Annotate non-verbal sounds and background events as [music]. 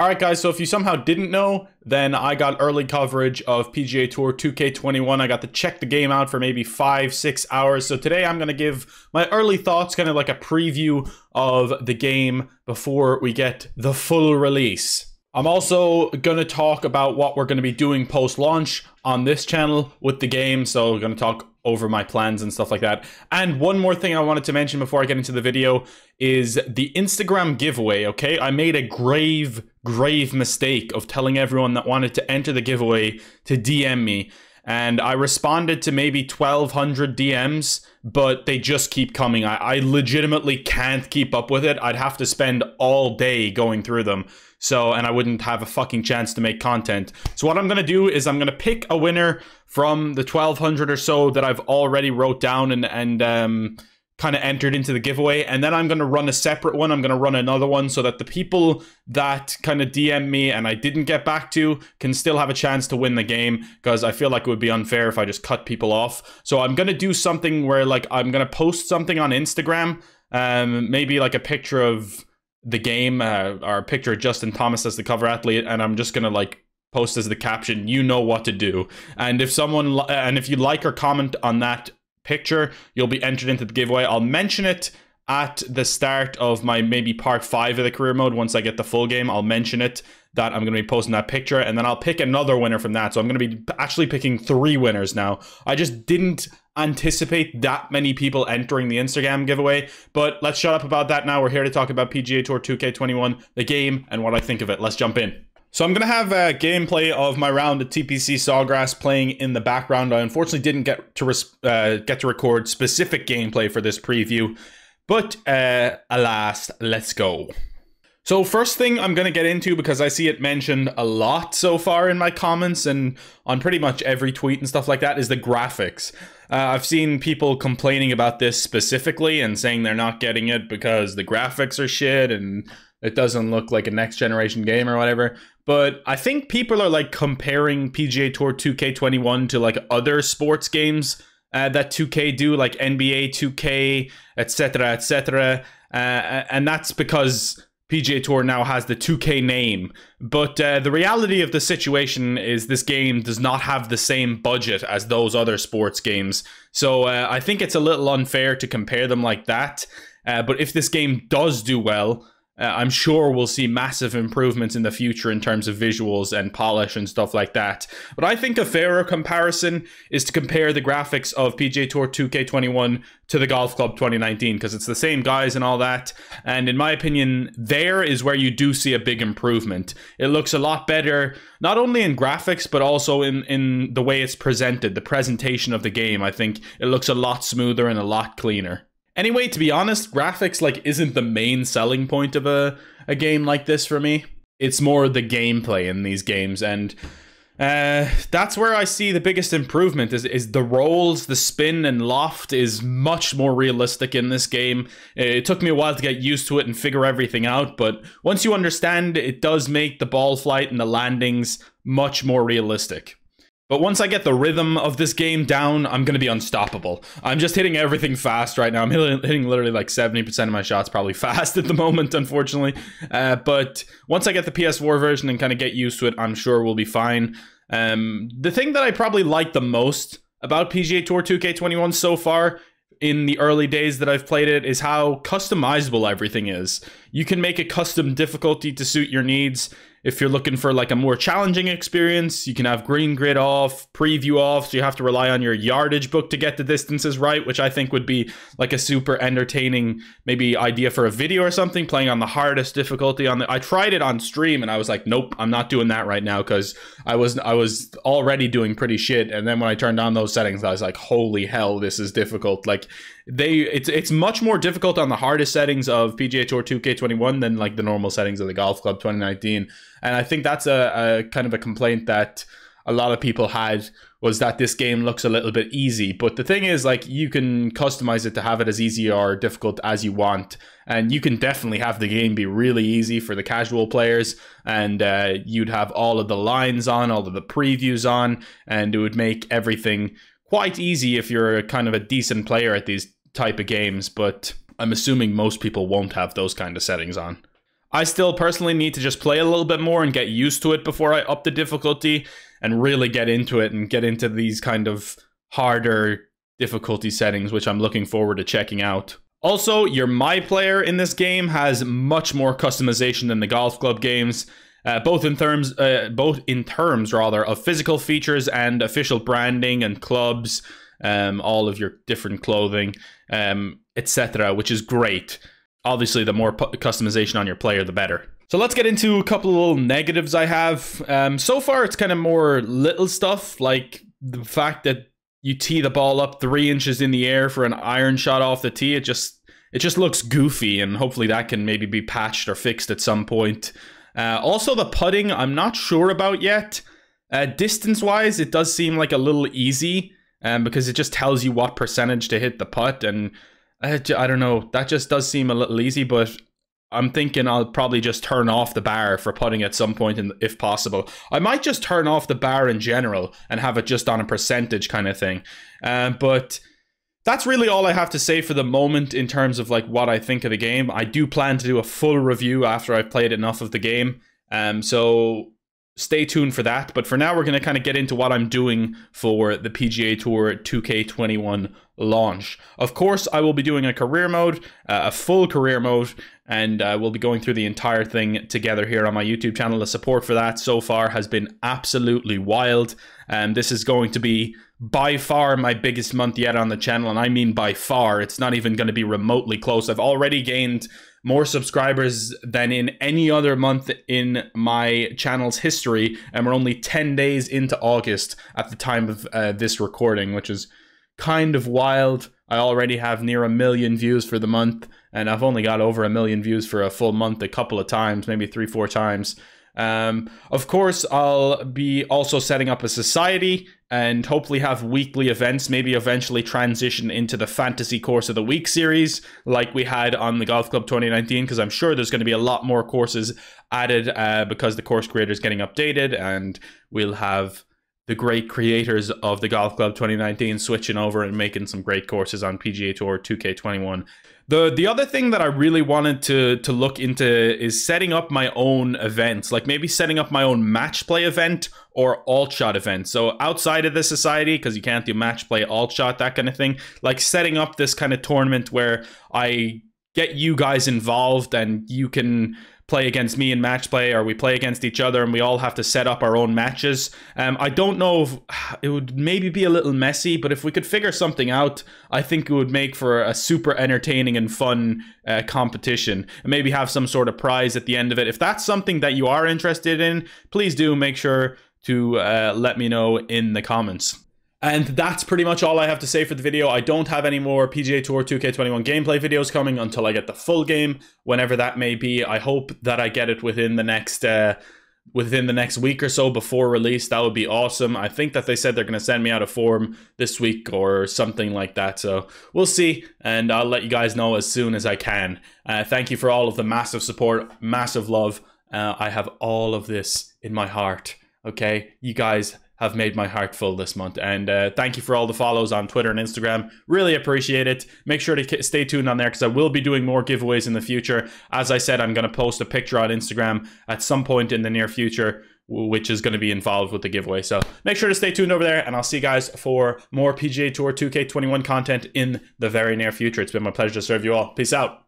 All right, guys, so if you somehow didn't know, then I got early coverage of PGA Tour 2K21. I got to check the game out for maybe five, six hours. So today I'm going to give my early thoughts, kind of like a preview of the game before we get the full release. I'm also going to talk about what we're going to be doing post-launch on this channel with the game. So we're going to talk over my plans and stuff like that. And one more thing I wanted to mention before I get into the video is the Instagram giveaway, okay? I made a grave, grave mistake of telling everyone that wanted to enter the giveaway to DM me and I responded to maybe 1,200 DMs, but they just keep coming. I, I, legitimately can't keep up with it. I'd have to spend all day going through them. So, and I wouldn't have a fucking chance to make content. So, what I'm gonna do is I'm gonna pick a winner from the 1,200 or so that I've already wrote down and, and, um, kind of entered into the giveaway. And then I'm going to run a separate one. I'm going to run another one so that the people that kind of DM me and I didn't get back to can still have a chance to win the game because I feel like it would be unfair if I just cut people off. So I'm going to do something where like I'm going to post something on Instagram, um, maybe like a picture of the game uh, or a picture of Justin Thomas as the cover athlete. And I'm just going to like post as the caption you know what to do and if someone and if you like or comment on that picture, you'll be entered into the giveaway. I'll mention it at the start of my maybe part five of the career mode. Once I get the full game, I'll mention it that I'm going to be posting that picture and then I'll pick another winner from that. So I'm going to be actually picking three winners now. I just didn't anticipate that many people entering the Instagram giveaway, but let's shut up about that now. We're here to talk about PGA Tour 2K21, the game, and what I think of it. Let's jump in. So I'm going to have a gameplay of my round at TPC Sawgrass playing in the background. I unfortunately didn't get to uh, get to record specific gameplay for this preview, but uh, alas, let's go. So first thing I'm going to get into because I see it mentioned a lot so far in my comments and on pretty much every tweet and stuff like that is the graphics. Uh, I've seen people complaining about this specifically and saying they're not getting it because the graphics are shit and it doesn't look like a next generation game or whatever but I think people are like comparing PGA Tour 2K21 to like other sports games uh, that 2K do, like NBA 2K, etc., etc. Uh, and that's because PGA Tour now has the 2K name. But uh, the reality of the situation is this game does not have the same budget as those other sports games. So uh, I think it's a little unfair to compare them like that. Uh, but if this game does do well, uh, I'm sure we'll see massive improvements in the future in terms of visuals and polish and stuff like that. But I think a fairer comparison is to compare the graphics of PJ Tour 2K21 to the Golf Club 2019 because it's the same guys and all that. And in my opinion, there is where you do see a big improvement. It looks a lot better, not only in graphics but also in in the way it's presented. The presentation of the game, I think, it looks a lot smoother and a lot cleaner. Anyway, to be honest, graphics like isn't the main selling point of a, a game like this for me. It's more the gameplay in these games and uh, that's where I see the biggest improvement is, is the rolls, the spin and loft is much more realistic in this game. It took me a while to get used to it and figure everything out, but once you understand, it does make the ball flight and the landings much more realistic. But once I get the rhythm of this game down, I'm going to be unstoppable. I'm just hitting everything fast right now. I'm hitting literally like 70% of my shots probably [laughs] fast at the moment, unfortunately. Uh, but once I get the PS4 version and kind of get used to it, I'm sure we'll be fine. Um, the thing that I probably like the most about PGA Tour 2K21 so far in the early days that I've played it is how customizable everything is. You can make a custom difficulty to suit your needs if you're looking for like a more challenging experience, you can have green grid off, preview off, so you have to rely on your yardage book to get the distances right, which I think would be like a super entertaining maybe idea for a video or something, playing on the hardest difficulty on the I tried it on stream and I was like, nope, I'm not doing that right now cuz I was I was already doing pretty shit and then when I turned on those settings, I was like, holy hell, this is difficult. Like they it's it's much more difficult on the hardest settings of PGA Tour 2K21 than like the normal settings of the Golf Club 2019, and I think that's a, a kind of a complaint that a lot of people had was that this game looks a little bit easy. But the thing is, like, you can customize it to have it as easy or difficult as you want. And you can definitely have the game be really easy for the casual players. And uh, you'd have all of the lines on, all of the previews on, and it would make everything quite easy if you're kind of a decent player at these type of games, but I'm assuming most people won't have those kind of settings on. I still personally need to just play a little bit more and get used to it before I up the difficulty and really get into it and get into these kind of harder difficulty settings, which I'm looking forward to checking out. Also, your My Player in this game has much more customization than the Golf Club games. Uh, both in terms, uh, both in terms rather, of physical features and official branding and clubs, um, all of your different clothing, um, etc., which is great. Obviously, the more customization on your player, the better. So let's get into a couple of little negatives I have. Um, so far, it's kind of more little stuff, like the fact that you tee the ball up three inches in the air for an iron shot off the tee. It just it just looks goofy, and hopefully that can maybe be patched or fixed at some point. Uh, also, the putting I'm not sure about yet. Uh, distance wise, it does seem like a little easy um, because it just tells you what percentage to hit the putt. And I, I don't know, that just does seem a little easy, but I'm thinking I'll probably just turn off the bar for putting at some point, in, if possible. I might just turn off the bar in general and have it just on a percentage kind of thing. Um, but that's really all I have to say for the moment in terms of like what I think of the game. I do plan to do a full review after I've played enough of the game. Um, so stay tuned for that. But for now, we're going to kind of get into what I'm doing for the PGA Tour 2K21 launch. Of course, I will be doing a career mode, uh, a full career mode, and uh, we'll be going through the entire thing together here on my YouTube channel. The support for that so far has been absolutely wild. And um, this is going to be by far my biggest month yet on the channel. And I mean by far, it's not even going to be remotely close. I've already gained more subscribers than in any other month in my channel's history. And we're only 10 days into August at the time of uh, this recording, which is kind of wild. I already have near a million views for the month, and I've only got over a million views for a full month a couple of times, maybe three, four times. Um, of course, I'll be also setting up a society and hopefully have weekly events, maybe eventually transition into the fantasy course of the week series like we had on the Golf Club 2019, because I'm sure there's going to be a lot more courses added uh, because the course creator is getting updated and we'll have the great creators of the Golf Club 2019 switching over and making some great courses on PGA Tour 2K21 the the other thing that I really wanted to to look into is setting up my own events, like maybe setting up my own match play event or alt shot event. So outside of the society, because you can't do match play, alt shot, that kind of thing. Like setting up this kind of tournament where I get you guys involved and you can play against me in match play or we play against each other and we all have to set up our own matches. Um, I don't know if [sighs] it would maybe be a little messy, but if we could figure something out, I think it would make for a super entertaining and fun uh, competition and maybe have some sort of prize at the end of it. If that's something that you are interested in, please do make sure to uh, let me know in the comments. And that's pretty much all I have to say for the video. I don't have any more PGA Tour 2K21 gameplay videos coming until I get the full game, whenever that may be. I hope that I get it within the next uh, within the next week or so before release. That would be awesome. I think that they said they're going to send me out a form this week or something like that. So we'll see, and I'll let you guys know as soon as I can. Uh, thank you for all of the massive support, massive love. Uh, I have all of this in my heart. Okay, you guys have made my heart full this month. And uh, thank you for all the follows on Twitter and Instagram. Really appreciate it. Make sure to stay tuned on there because I will be doing more giveaways in the future. As I said, I'm going to post a picture on Instagram at some point in the near future, which is going to be involved with the giveaway. So make sure to stay tuned over there, and I'll see you guys for more PGA Tour 2K21 content in the very near future. It's been my pleasure to serve you all. Peace out.